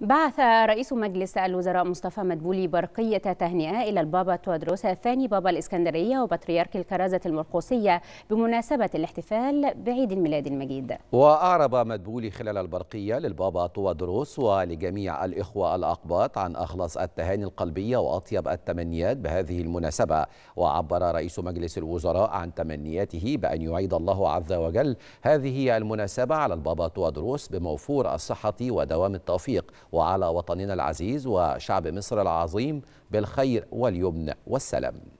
بعث رئيس مجلس الوزراء مصطفى مدبولي برقية تهنئة إلى البابا تودروس الثاني بابا الإسكندرية وبطريرك الكرازة المرقوسية بمناسبة الاحتفال بعيد الميلاد المجيد وأعرب مدبولي خلال البرقية للبابا تودروس ولجميع الإخوة الأقباط عن أخلص التهاني القلبية وأطيب التمنيات بهذه المناسبة وعبر رئيس مجلس الوزراء عن تمنياته بأن يعيد الله عز وجل هذه المناسبة على البابا تودروس بموفور الصحة ودوام التوفيق وعلى وطننا العزيز وشعب مصر العظيم بالخير واليمن والسلام